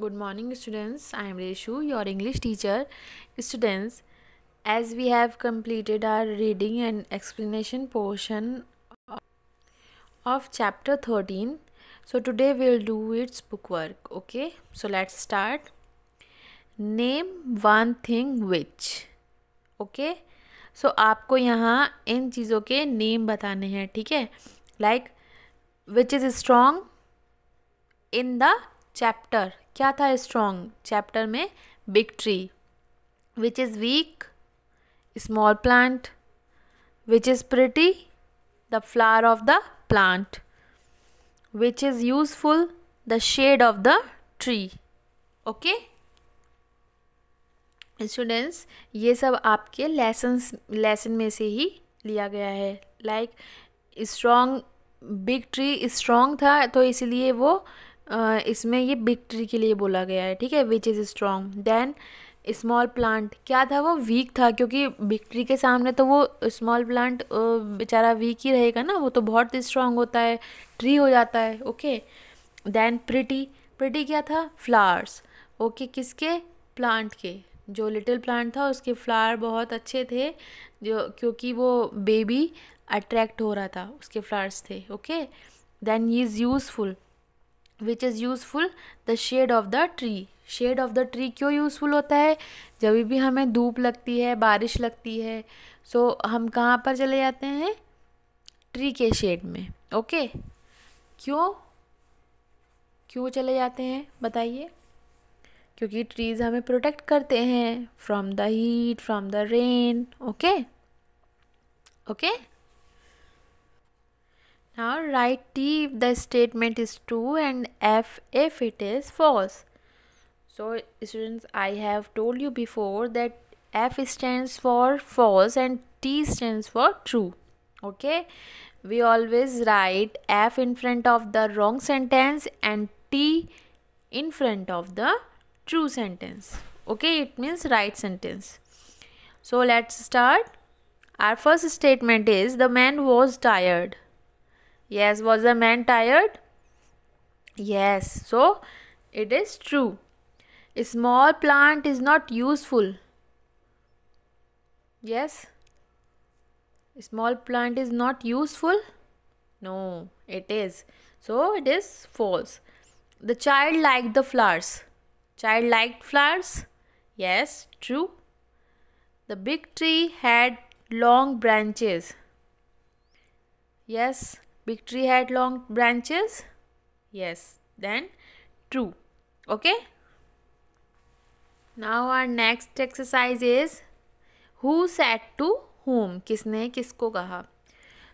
Good morning students I am Reshu your English teacher students as we have completed our reading and explanation portion of chapter thirteen so today will do its book work okay so let start name one thing which okay so आपको यहाँ इन चीज़ों के name बताने हैं ठीक है like which is strong in the chapter क्या था स्ट्रॉन्ग चैप्टर में big tree which is weak small plant which is pretty the flower of the plant which is useful the shade of the tree okay students ये सब आपके lessons lesson में से ही लिया गया है like strong big tree strong था तो इसलिए वो uh, इसमें ये बिग ट्री के लिए बोला गया है ठीक है which is strong then small plant क्या था वो वीक था क्योंकि बिग ट्री के सामने तो वो स्मॉल प्लांट बेचारा वीक ही रहेगा ना वो तो बहुत स्ट्रांग होता है ट्री हो जाता है ओके देन प्रिटी प्रिटी क्या था फ्लावर्स ओके okay, किसके प्लांट के जो लिटिल प्लांट था उसके फ्लावर बहुत अच्छे थे जो क्योंकि वो बेबी अट्रैक्ट हो रहा था उसके फ्लावर्स थे okay then he is useful which is useful the shade of the tree shade of the tree क्यों यूज़फुल होता है जब भी हमें धूप लगती है बारिश लगती है सो so, हम कहाँ पर चले जाते हैं ट्री के शेड में ओके okay? क्यों क्यों चले जाते हैं बताइए क्योंकि ट्रीज़ हमें प्रोटेक्ट करते हैं from the heat from the rain okay okay Now write T if the statement is true and F if it is false. So students I have told you before that F stands for false and T stands for true. Okay. We always write F in front of the wrong sentence and T in front of the true sentence. Okay. It means right sentence. So let's start. Our first statement is the man was tired. Yes, was the man tired? Yes, so it is true. A small plant is not useful. Yes. A small plant is not useful? No, it is. So it is false. The child liked the flowers. Child liked flowers? Yes, true. The big tree had long branches. Yes, Big tree had long branches? Yes, then true. Okay? Now our next exercise is who said to whom? किसने किसको कहा?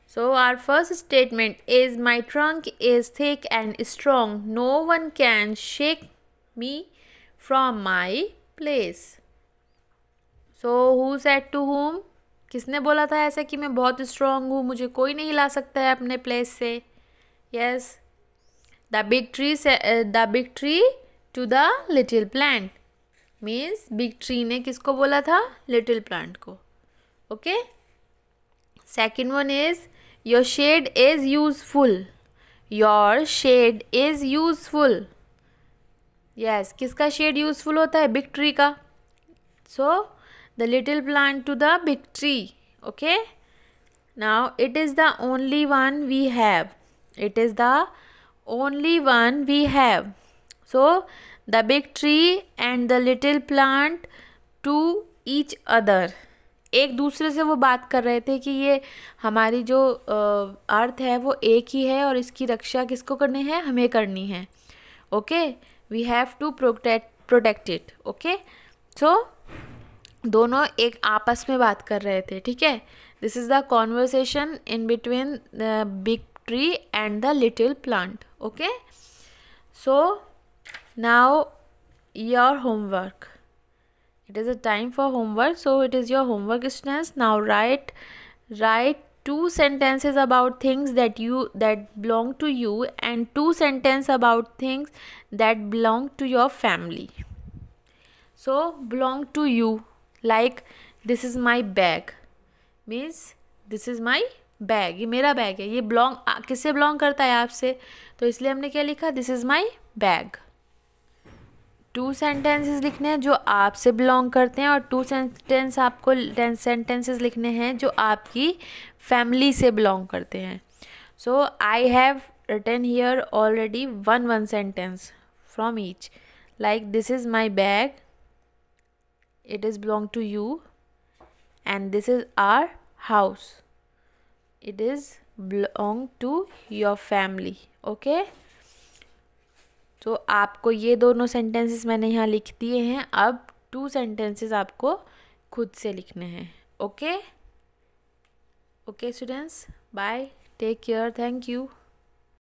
So our first statement is my trunk is thick and strong. No one can shake me from my place. So who said to whom? किसने बोला था ऐसा कि मैं बहुत स्ट्रांग हूँ मुझे कोई नहीं ला सकता है अपने प्लेस से यस द बिग ट्री से the big tree to the little plant means big tree ने किसको बोला था लिटिल प्लांट को okay second one is your shade is useful your shade is useful yes किसका शेड यूजफुल होता है big tree का सो so, the little plant to the big tree okay now it is the only one we have it is the only one we have so the big tree and the little plant to each other एक दूसरे से वो बात कर रहे थे कि ये हमारी जो अर्थ है वो एक ही है और इसकी रक्षा किसको करनी है हमें करनी है okay we have to protect protect it okay so दोनों एक आपस में बात कर रहे थे ठीक है this is the conversation in between the big tree and the little plant okay so now your homework it is a time for homework so it is your homework students now write write two sentences about things that you that belong to you and two sentence about things that belong to your family so belong to you like this is my bag means this is my bag ये मेरा bag है ये belong किससे belong करता है आपसे तो इसलिए हमने क्या लिखा this is my bag two sentences लिखने हैं जो आपसे बिलोंग करते हैं और टू सेंटेंस आपको सेंटेंसेस लिखने हैं जो आपकी फैमिली से बिलोंग करते हैं so I have written here already one one sentence from each like this is my bag it is belong to you and this is our house it is belong to your family okay okay? तो आपको ये दोनों sentences मैंने यहाँ लिख दिए हैं अब टू सेंटेंसेस आपको खुद से लिखने हैं okay okay students bye take care thank you